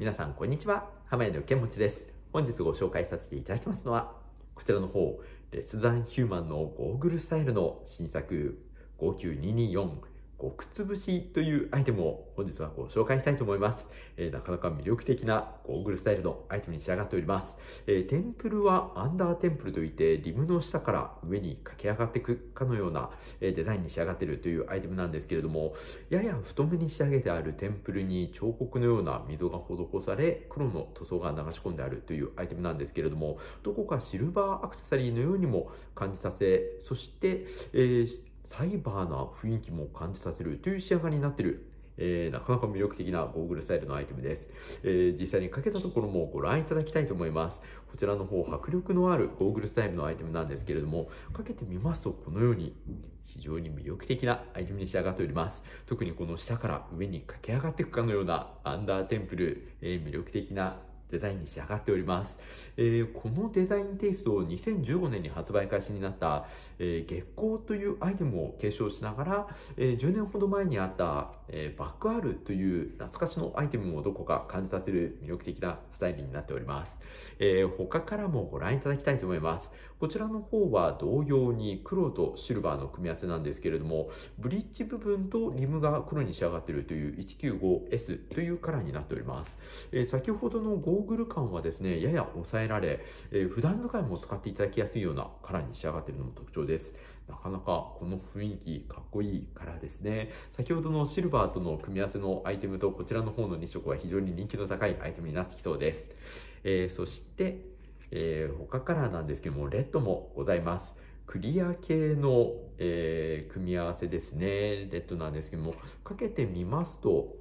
皆さんこんにちは。浜屋のけもちです。本日ご紹介させていただきますのは、こちらの方、レスザンヒューマンのゴーグルスタイルの新作、59224こう、くつぶしというアイテムを本日はご紹介したいと思います。えー、なかなか魅力的なゴーグルスタイルのアイテムに仕上がっております。えー、テンプルはアンダーテンプルといって、リムの下から上に駆け上がっていくかのような、えー、デザインに仕上がっているというアイテムなんですけれども、やや太めに仕上げてあるテンプルに彫刻のような溝が施され、黒の塗装が流し込んであるというアイテムなんですけれども、どこかシルバーアクセサリーのようにも感じさせ、そして、えーサイバーな雰囲気も感じさせるという仕上がりになってる。えー、なかなか魅力的なゴーグルスタイルのアイテムです。えー、実際にかけたところもご覧いただきたいと思います。こちらの方、迫力のあるゴーグルスタイルのアイテムなんですけれども、かけてみますと、このように非常に魅力的なアイテムに仕上がっております。特にこの下から上に駆け上がっていくかのようなアンダーテンプル、えー、魅力的なデザインに仕上がっております。えー、このデザインテイストを2015年に発売開始になった、えー、月光というアイテムを継承しながら、えー、10年ほど前にあった、えバックアールという懐かしのアイテムもどこか感じさせる魅力的なスタイルになっております。え他からもご覧いただきたいと思います。こちらの方は同様に黒とシルバーの組み合わせなんですけれども、ブリッジ部分とリムが黒に仕上がっているという 195S というカラーになっております。えー、先ほどのゴーグル感はですね、やや抑えられ、えー、普段使いも使っていただきやすいようなカラーに仕上がっているのも特徴です。なかなかこの雰囲気、かっこいいカラーですね。先ほどのシルバーとの組み合わせのアイテムとこちらの方の2色は非常に人気の高いアイテムになってきそうです。えー、そして、えー、他からなんですけども、レッドもございます。クリア系の、えー、組み合わせですね。レッドなんですけども、かけてみますと、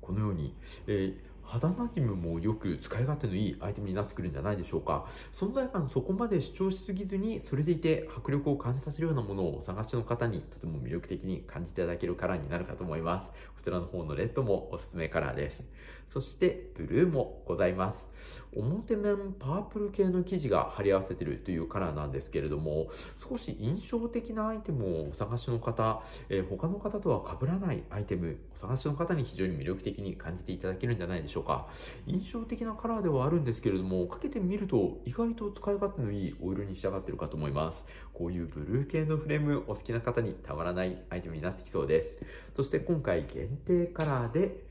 このように、えー肌なじみもよく使い勝手のいいアイテムになってくるんじゃないでしょうか。存在感そこまで主張しすぎずに、それでいて迫力を感じさせるようなものをお探しの方にとても魅力的に感じていただけるカラーになるかと思います。こちらの方のレッドもおすすめカラーです。そして、ブルーもございます。表面パープル系の生地が貼り合わせてるというカラーなんですけれども、少し印象的なアイテムをお探しの方、えー、他の方とは被らないアイテム、お探しの方に非常に魅力的に感じていただけるんじゃないでしょうか。しょうか。印象的なカラーではあるんですけれども、かけてみると意外と使い勝手のいいオイルに仕上がってるかと思います。こういうブルー系のフレームお好きな方にたまらないアイテムになってきそうです。そして今回限定カラーで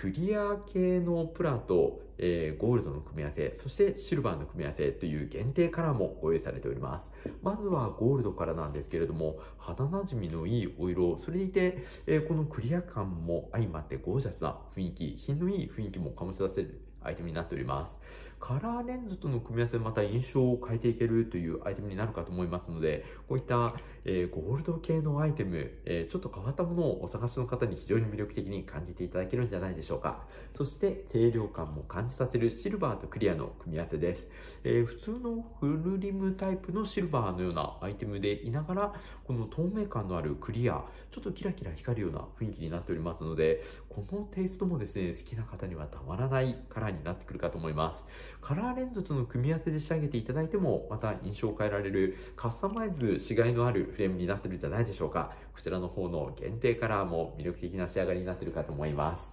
クリア系のプラと、えー、ゴールドの組み合わせ、そしてシルバーの組み合わせという限定カラーもご用意されております。まずはゴールドからなんですけれども、肌なじみのいいお色、それでいて、えー、このクリア感も相まってゴージャスな雰囲気、品のいい雰囲気も醸し出せるアイテムになっております。カラーレンズとの組み合わせでまた印象を変えていけるというアイテムになるかと思いますので、こういった、えー、ゴールド系のアイテム、えー、ちょっと変わったものをお探しの方に非常に魅力的に感じていただけるんじゃないでしょうか。そして清涼感も感じさせるシルバーとクリアの組み合わせです。えー、普通のフルリムタイプのシルバーのようなアイテムでいながら、この透明感のあるクリア、ちょっとキラキラ光るような雰囲気になっておりますので、このテイストもですね、好きな方にはたまらないカラになってくるかと思います。カラーレンズとの組み合わせで仕上げていただいても、また印象を変えられるカスタマイズしがいのあるフレームになってるんじゃないでしょうか。こちらの方の限定カラーも魅力的な仕上がりになってるかと思います。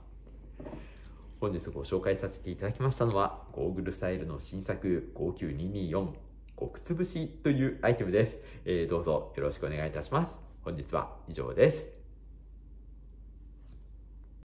本日ご紹介させていただきましたのは、ゴーグルスタイルの新作59224極潰しというアイテムです。えー、どうぞよろしくお願いいたします。本日は以上です。